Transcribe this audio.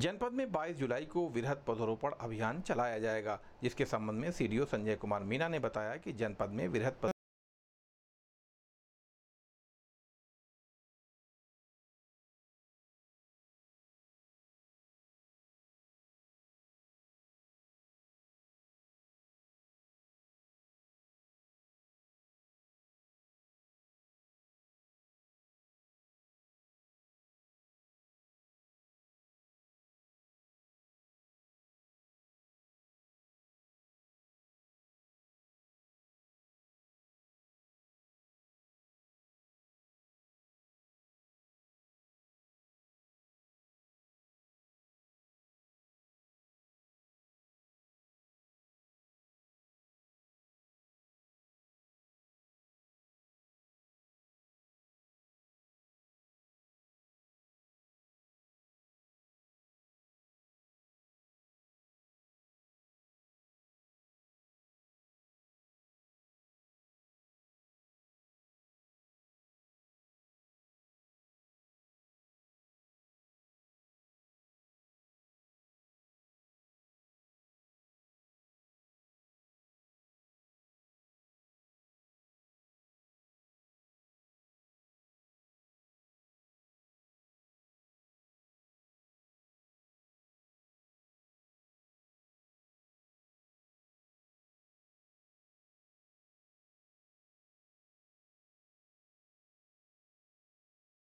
जनपद में 22 जुलाई को वृहद पौधरोपण अभियान चलाया जाएगा जिसके संबंध में सीडीओ संजय कुमार मीना ने बताया कि जनपद में वृहद